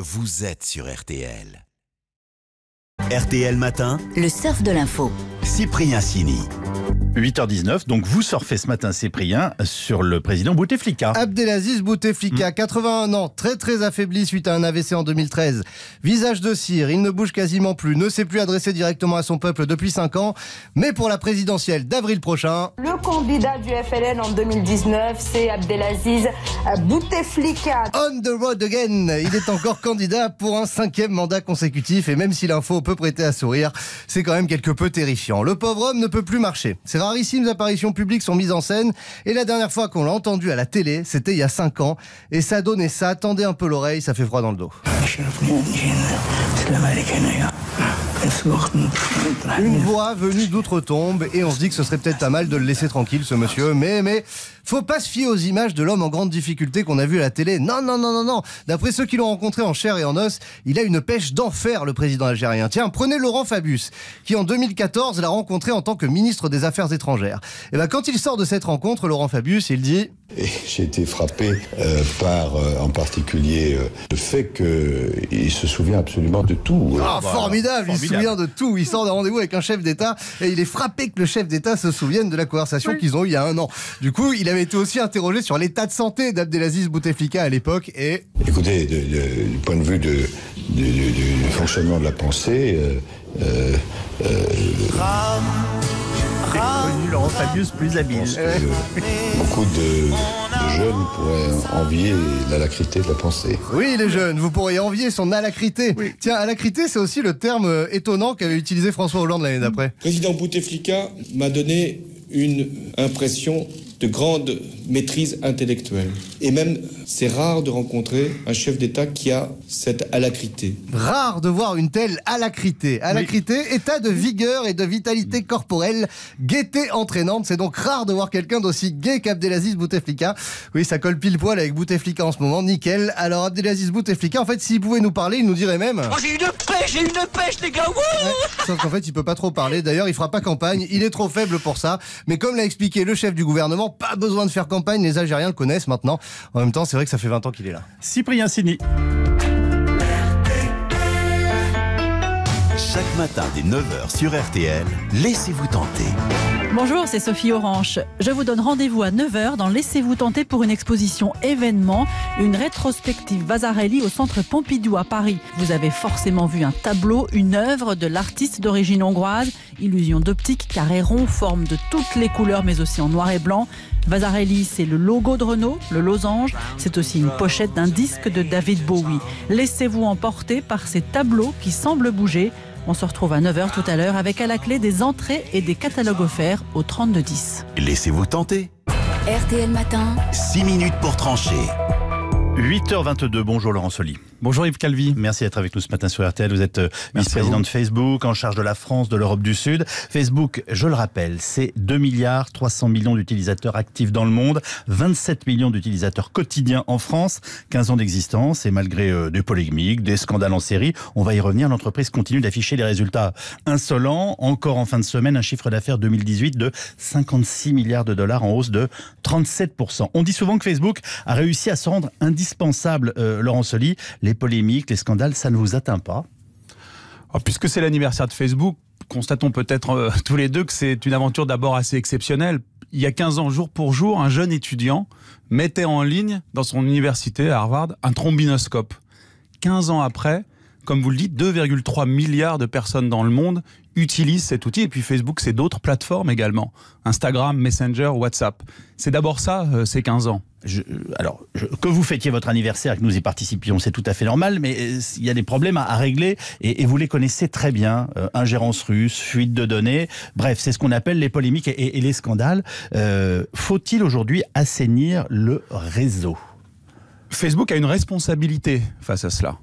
Vous êtes sur RTL. RTL Matin, le surf de l'info. Cyprien Sini. 8h19, donc vous surfez ce matin, Cyprien, sur le président Bouteflika. Abdelaziz Bouteflika, 81 hmm. ans, très très affaibli suite à un AVC en 2013. Visage de cire, il ne bouge quasiment plus, ne s'est plus adressé directement à son peuple depuis 5 ans. Mais pour la présidentielle d'avril prochain. Le candidat du FLN en 2019, c'est Abdelaziz Bouteflika. On the road again, il est encore candidat pour un cinquième mandat consécutif. Et même si l'info peut prêter à sourire. C'est quand même quelque peu terrifiant. Le pauvre homme ne peut plus marcher. Ses rarissimes apparitions publiques sont mises en scène et la dernière fois qu'on l'a entendu à la télé, c'était il y a 5 ans et ça donnait ça. Tendez un peu l'oreille, ça fait froid dans le dos. Une voix venue d'outre-tombe et on se dit que ce serait peut-être pas mal de le laisser tranquille ce monsieur, mais mais faut pas se fier aux images de l'homme en grande difficulté qu'on a vu à la télé. Non, non, non, non, non. D'après ceux qui l'ont rencontré en chair et en os, il a une pêche d'enfer, le président algérien. Tiens, prenez Laurent Fabius, qui en 2014 l'a rencontré en tant que ministre des Affaires étrangères. Et eh ben, quand il sort de cette rencontre, Laurent Fabius, il dit J'ai été frappé euh, par, euh, en particulier, euh, le fait qu'il se souvient absolument de tout. Hein. Ah, formidable, Il se souvient de tout. Il sort d'un rendez-vous avec un chef d'État et il est frappé que le chef d'État se souvienne de la conversation qu'ils ont eue il y a un an. Du coup, il été aussi interrogé sur l'état de santé d'Abdelaziz Bouteflika à l'époque et... Écoutez, du point de vue de, du fonctionnement de la pensée... Euh, euh, euh, Laurent plus habile. beaucoup de, jeunes pourraient envier l'alacrité de la pensée. Oui, les jeunes, vous pourriez envier son alacrité. Tiens, alacrité, c'est aussi le terme étonnant qu'avait utilisé François Hollande l'année d'après. Président Bouteflika m'a donné une impression de grande maîtrise intellectuelle et même c'est rare de rencontrer un chef d'État qui a cette alacrité. Rare de voir une telle alacrité. Alacrité, état de vigueur et de vitalité corporelle, gaieté entraînante. C'est donc rare de voir quelqu'un d'aussi gai qu'Abdelaziz Bouteflika. Oui, ça colle pile poil avec Bouteflika en ce moment. Nickel. Alors Abdelaziz Bouteflika, en fait, s'il pouvait nous parler, il nous dirait même... Oh, j'ai une pêche, j'ai une pêche, les gars. Ouais. Sauf qu'en fait, il peut pas trop parler. D'ailleurs, il fera pas campagne. Il est trop faible pour ça. Mais comme l'a expliqué le chef du gouvernement, pas besoin de faire campagne. Les Algériens le connaissent maintenant. En même temps, c'est c'est vrai que ça fait 20 ans qu'il est là. Cyprien Sini. Chaque matin dès 9h sur RTL, laissez-vous tenter. Bonjour, c'est Sophie Orange. Je vous donne rendez-vous à 9h dans Laissez-vous tenter pour une exposition événement, une rétrospective Vasarelli au centre Pompidou à Paris. Vous avez forcément vu un tableau, une œuvre de l'artiste d'origine hongroise, illusion d'optique, carré rond, forme de toutes les couleurs mais aussi en noir et blanc. Bazarelli, c'est le logo de Renault, le losange. C'est aussi une pochette d'un disque de David Bowie. Laissez-vous emporter par ces tableaux qui semblent bouger. On se retrouve à 9h tout à l'heure avec à la clé des entrées et des catalogues offerts au 10. Laissez-vous tenter. RTL Matin. 6 minutes pour trancher. 8h22, bonjour Laurent Soli. Bonjour Yves Calvi, merci d'être avec nous ce matin sur RTL. Vous êtes euh, vice-président de Facebook, en charge de la France, de l'Europe du Sud. Facebook, je le rappelle, c'est 2 milliards 300 millions d'utilisateurs actifs dans le monde, 27 millions d'utilisateurs quotidiens en France, 15 ans d'existence et malgré euh, des polémiques, des scandales en série, on va y revenir, l'entreprise continue d'afficher des résultats insolents. Encore en fin de semaine, un chiffre d'affaires 2018 de 56 milliards de dollars en hausse de 37%. On dit souvent que Facebook a réussi à se rendre indispensable, euh, Laurent Soli les polémiques, les scandales, ça ne vous atteint pas ah, Puisque c'est l'anniversaire de Facebook, constatons peut-être euh, tous les deux que c'est une aventure d'abord assez exceptionnelle. Il y a 15 ans, jour pour jour, un jeune étudiant mettait en ligne dans son université à Harvard un trombinoscope. 15 ans après, comme vous le dites, 2,3 milliards de personnes dans le monde utilisent cet outil. Et puis Facebook, c'est d'autres plateformes également. Instagram, Messenger, WhatsApp. C'est d'abord ça, euh, ces 15 ans alors, que vous fêtiez votre anniversaire et que nous y participions, c'est tout à fait normal, mais euh, il y a des problèmes à, régler et, vous les connaissez très bien. Euh, ingérence russe, fuite de données, bref, c'est ce qu'on appelle les polémiques et, les scandales. Euh, faut-il aujourd'hui assainir le réseau Facebook a une responsabilité face à cela.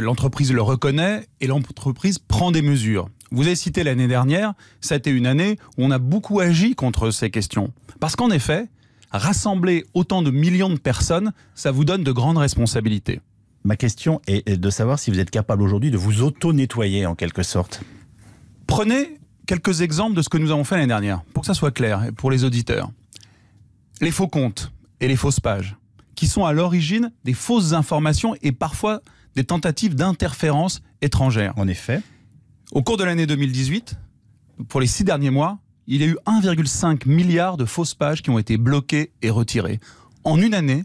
l'entreprise le reconnaît et l'entreprise prend des mesures. Vous avez cité l'année dernière, C'était une année où on a beaucoup agi contre ces questions. Parce qu'en effet, rassembler autant de millions de personnes, ça vous donne de grandes responsabilités. Ma question est de savoir si vous êtes capable aujourd'hui de vous auto-nettoyer en quelque sorte. Prenez quelques exemples de ce que nous avons fait l'année dernière, pour que ça soit clair pour les auditeurs. Les faux comptes et les fausses pages, qui sont à l'origine des fausses informations et parfois des tentatives d'interférence étrangère. En effet. Au cours de l'année 2018, pour les six derniers mois, il y a eu 1,5 milliard de fausses pages qui ont été bloquées et retirées. En une année,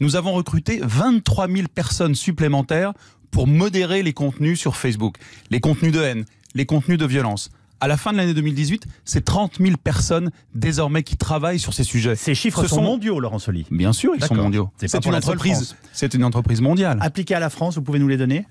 nous avons recruté 23 000 personnes supplémentaires pour modérer les contenus sur Facebook, les contenus de haine, les contenus de violence. À la fin de l'année 2018, c'est 30 000 personnes désormais qui travaillent sur ces sujets. Ces chiffres sont, mondiaux, Laurent Soli. Bien sûr, ils sont mondiaux. C'est une entreprise. mondiale. Appliquée à la France, vous pouvez nous les donner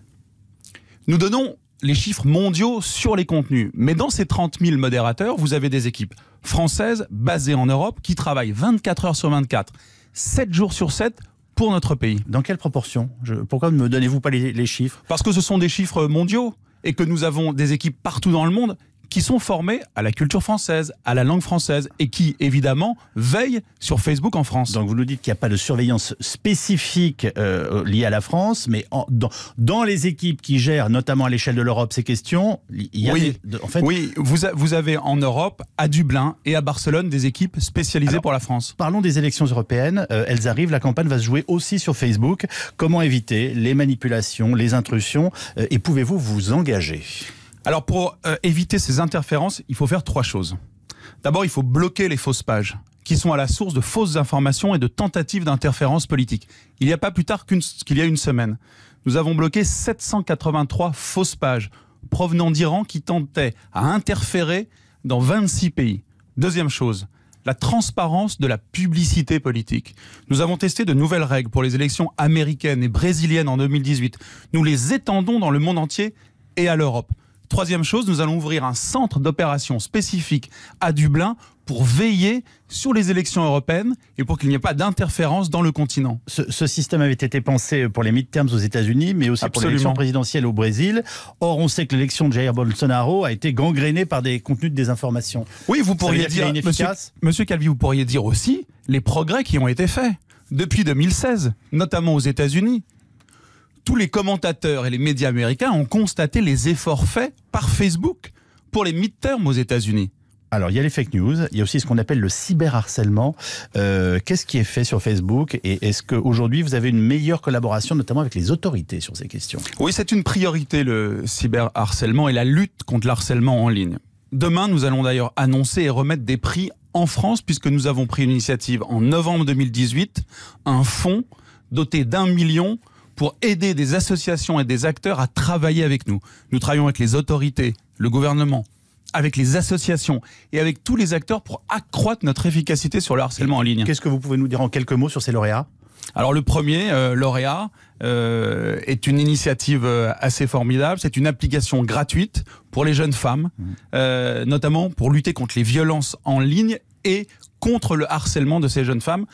Nous donnons les chiffres mondiaux sur les contenus. Mais dans ces 30 000 modérateurs, vous avez des équipes françaises basées en Europe qui travaillent 24 heures sur 24, 7 jours sur 7 pour notre pays. Dans quelle proportion Pourquoi ne me donnez-vous pas les chiffres Parce que ce sont des chiffres mondiaux et que nous avons des équipes partout dans le monde qui sont formés à la culture française, à la langue française et qui, évidemment, veillent sur Facebook en France. Donc vous nous dites qu'il n'y a pas de surveillance spécifique euh, liée à la France, mais en, dans, les équipes qui gèrent, notamment à l'échelle de l'Europe, ces questions, il y a oui. en fait... oui, vous, vous avez en Europe, à Dublin et à Barcelone, des équipes spécialisées pour la France. Parlons des élections européennes. Euh, elles arrivent, la campagne va se jouer aussi sur Facebook. Comment éviter les manipulations, les intrusions euh, Et pouvez-vous vous engager alors pour euh, éviter ces interférences, il faut faire trois choses. D'abord, il faut bloquer les fausses pages qui sont à la source de fausses informations et de tentatives d'interférence politique. Il n'y a pas plus tard qu'il y a une semaine, nous avons bloqué 783 fausses pages provenant d'Iran qui tentaient à interférer dans 26 pays. Deuxième chose, la transparence de la publicité politique. Nous avons testé de nouvelles règles pour les élections américaines et brésiliennes en 2018. Nous les étendons dans le monde entier et à l'Europe. Troisième chose, nous allons ouvrir un centre d'opération spécifique à Dublin pour veiller sur les élections européennes et pour qu'il n'y ait pas d'interférence dans le continent. Ce, système avait été pensé pour les midterms aux États-Unis, mais aussi pour pour l'élection présidentielle au Brésil. Or, on sait que l'élection de Jair Bolsonaro a été gangrénée par des contenus de désinformation. Oui, vous pourriez dire, monsieur, monsieur Calvi, vous pourriez dire aussi les progrès qui ont été faits depuis 2016, notamment aux États-Unis tous les commentateurs et les médias américains ont constaté les efforts faits par Facebook pour les midterms aux États-Unis. Alors, il y a les fake news, il y a aussi ce qu'on appelle le cyberharcèlement. Euh, qu'est-ce qui est fait sur Facebook Et est-ce qu'aujourd'hui, vous avez une meilleure collaboration, notamment avec les autorités, sur ces questions Oui, c'est une priorité, le cyberharcèlement et la lutte contre l'harcèlement en ligne. Demain, nous allons d'ailleurs annoncer et remettre des prix en France, puisque nous avons pris une initiative en novembre 2018, un fonds doté d'un million pour aider des associations et des acteurs à travailler avec nous. Nous travaillons avec les autorités, le gouvernement, avec les associations et avec tous les acteurs pour accroître notre efficacité sur le harcèlement en ligne. Qu'est-ce que vous pouvez nous dire en quelques mots sur ces lauréats alors le premier, euh, lauréat, euh, est une initiative euh, assez formidable. C'est une application gratuite pour les jeunes femmes, mmh. notamment pour lutter contre les violences en ligne et contre le harcèlement de ces jeunes femmes.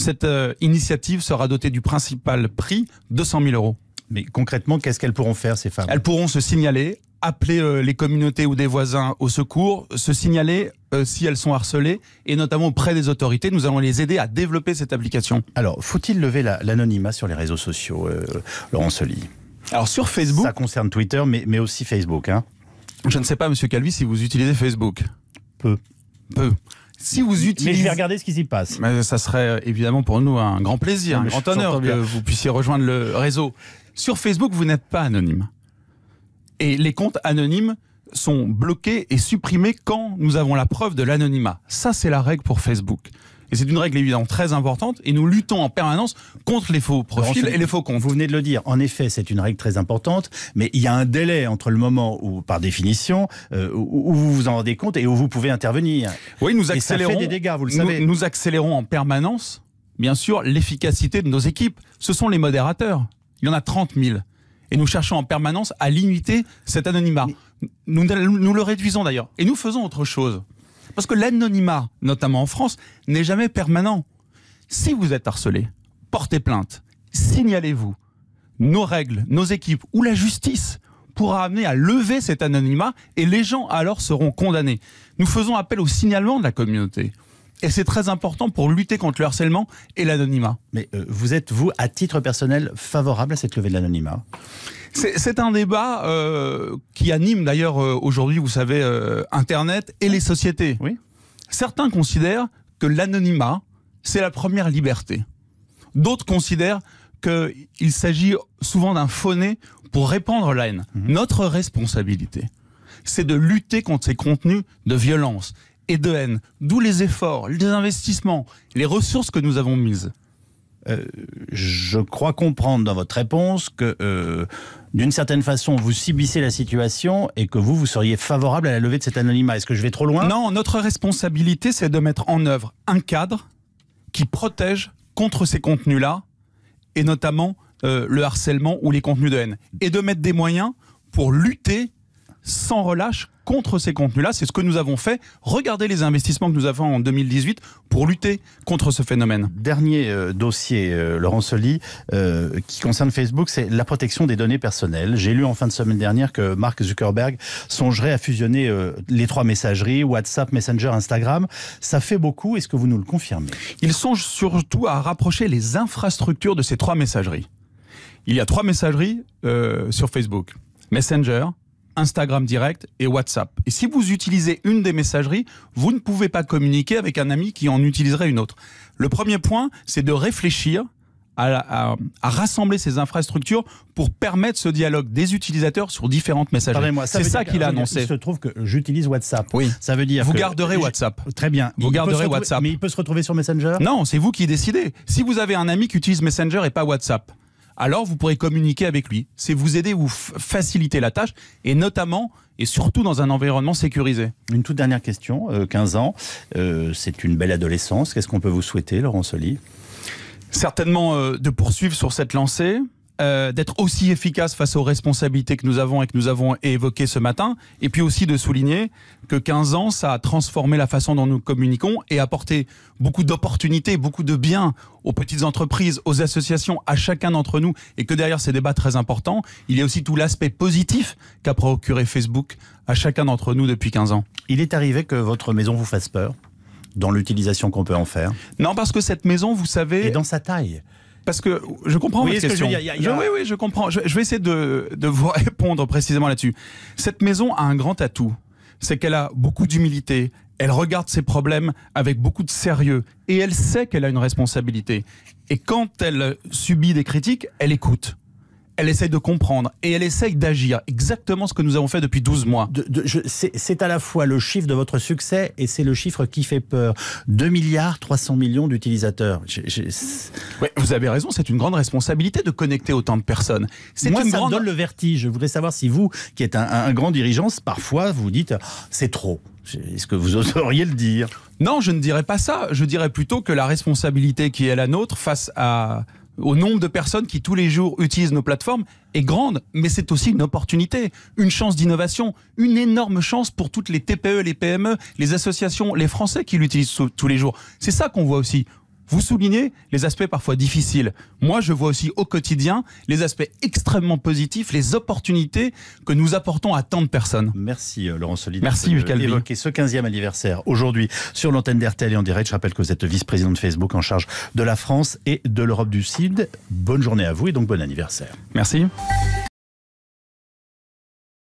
Cette euh, initiative sera dotée du principal prix, 200 000 euros. Mais concrètement, qu'est-ce qu'elles pourront faire, ces femmes Elles pourront se signaler, appeler euh, les communautés ou des voisins au secours, se signaler euh, si elles sont harcelées, et notamment auprès des autorités. Nous allons les aider à développer cette application. Alors, faut-il lever l'anonymat sur les réseaux sociaux, Laurent Soli Alors, sur Facebook... Ça concerne Twitter, mais, aussi Facebook. Hein. je ne sais pas, Monsieur Calvi, si vous utilisez Facebook. Peu. Peu si vous utilisez. Mais je vais regarder ce qui s'y passe. Mais ça serait euh, évidemment pour nous un grand plaisir, un grand honneur que vous puissiez rejoindre le réseau. Sur Facebook, vous n'êtes pas anonyme. Et les comptes anonymes sont bloqués et supprimés quand nous avons la preuve de l'anonymat. Ça, c'est la règle pour Facebook. Et c'est une règle évidemment très importante et nous luttons en permanence contre les faux profils et les faux comptes. Vous venez de le dire. En effet, c'est une règle très importante, mais il y a un délai entre le moment où, par définition, euh, où vous vous en rendez compte et où vous pouvez intervenir. Oui, nous accélérons. ça fait des dégâts, vous le savez. Nous, accélérons en permanence, bien sûr, l'efficacité de nos équipes. Ce sont les modérateurs. Il y en a 30 000 et nous cherchons en permanence à limiter cet anonymat. nous le réduisons d'ailleurs. Et nous faisons autre chose. Parce que l'anonymat, notamment en France, n'est jamais permanent. Si vous êtes harcelé, portez plainte, signalez-vous. Nos règles, nos équipes ou la justice pourra amener à lever cet anonymat et les gens alors seront condamnés. Nous faisons appel au signalement de la communauté. Et c'est très important pour lutter contre le harcèlement et l'anonymat. Mais euh, vous êtes, vous, à titre personnel, favorable à cette levée de l'anonymat c'est un débat euh, qui anime d'ailleurs euh, aujourd'hui, vous savez, euh, Internet et les sociétés. Oui. Certains considèrent que l'anonymat, c'est la première liberté. D'autres considèrent qu'il s'agit souvent d'un fauné pour répandre la haine. Mhm. Notre responsabilité, c'est de lutter contre ces contenus de violence et de haine, d'où les efforts, les investissements, les ressources que nous avons mises. Euh, je crois comprendre dans votre réponse que, euh, d'une certaine façon, vous subissez la situation et que vous, vous seriez favorable à la levée de cet anonymat. Est-ce que je vais trop loin Non, notre responsabilité, c'est de mettre en œuvre un cadre qui protège contre ces contenus-là, et notamment euh, le harcèlement ou les contenus de haine, et de mettre des moyens pour lutter sans relâche contre ces contenus-là. C'est ce que nous avons fait. Regardez les investissements que nous avons en 2018 pour lutter contre ce phénomène. Dernier euh, dossier, euh, Laurent Soli, euh, qui concerne Facebook, c'est la protection des données personnelles. J'ai lu en fin de semaine dernière que Mark Zuckerberg songerait à fusionner les trois messageries, WhatsApp, Messenger, Instagram. Ça fait beaucoup, est-ce que vous nous le confirmez Il songe surtout à rapprocher les infrastructures de ces trois messageries. Il y a trois messageries sur Facebook. Messenger, Instagram direct et WhatsApp. Et si vous utilisez une des messageries, vous ne pouvez pas communiquer avec un ami qui en utiliserait une autre. Le premier point, c'est de réfléchir à, rassembler ces infrastructures pour permettre ce dialogue des utilisateurs sur différentes messageries. C'est ça qu'il a annoncé. Il se trouve que j'utilise WhatsApp. Oui. Ça veut dire vous garderez WhatsApp. Très bien. Vous garderez WhatsApp. Mais il peut se retrouver sur Messenger. Non, c'est vous qui décidez. Si vous avez un ami qui utilise Messenger et pas WhatsApp, alors vous pourrez communiquer avec lui. C'est vous aider, ou faciliter la tâche, et notamment et surtout dans un environnement sécurisé. Une toute dernière question, 15 euh, ans, euh, c'est une belle adolescence. Qu'est-ce qu'on peut vous souhaiter, Laurent Soli Certainement euh, de poursuivre sur cette lancée, euh, d'être aussi efficace face aux responsabilités que nous avons et que nous avons évoquées ce matin, et puis aussi de souligner que 15 ans, ça a transformé la façon dont nous communiquons et apporté beaucoup d'opportunités, beaucoup de biens aux petites entreprises, aux associations, à chacun d'entre nous, et que derrière ces débats très importants, il y a aussi tout l'aspect positif qu'a procuré Facebook à chacun d'entre nous depuis 15 ans. Il est arrivé que votre maison vous fasse peur dans l'utilisation qu'on peut en faire Non, parce que cette maison, vous savez... Et dans sa taille parce que je comprends votre question. oui, oui, je comprends. Je, vais essayer de, vous répondre précisément là-dessus. Cette maison a un grand atout, c'est qu'elle a beaucoup d'humilité. Elle regarde ses problèmes avec beaucoup de sérieux et elle sait qu'elle a une responsabilité. Et quand elle subit des critiques, elle écoute elle essaye de comprendre et elle essaye d'agir. Exactement ce que nous avons fait depuis 12 mois. c'est à la fois le chiffre de votre succès et c'est le chiffre qui fait peur. 2 milliards 300 millions d'utilisateurs. vous avez raison, c'est une grande responsabilité de connecter autant de personnes. C'est Moi, ça me donne le vertige. Je voudrais savoir si vous, qui êtes un, un grand dirigeant, parfois vous dites c'est trop. Est-ce que vous oseriez le dire Non, je ne dirais pas ça. Je dirais plutôt que la responsabilité qui est la nôtre face à au nombre de personnes qui tous les jours utilisent nos plateformes est grande, mais c'est aussi une opportunité, une chance d'innovation, une énorme chance pour toutes les TPE, les PME, les associations, les Français qui l'utilisent tous les jours. C'est ça qu'on voit aussi. Vous soulignez les aspects parfois difficiles. Moi, je vois aussi au quotidien les aspects extrêmement positifs, les opportunités que nous apportons à tant de personnes. Merci euh, Laurent Solide. Merci d'évoquer ce 15e anniversaire aujourd'hui sur l'antenne d'RTL et en direct. Je rappelle que vous êtes vice-président de Facebook en charge de la France et de l'Europe du Sud. Bonne journée à vous et donc bon anniversaire. Merci.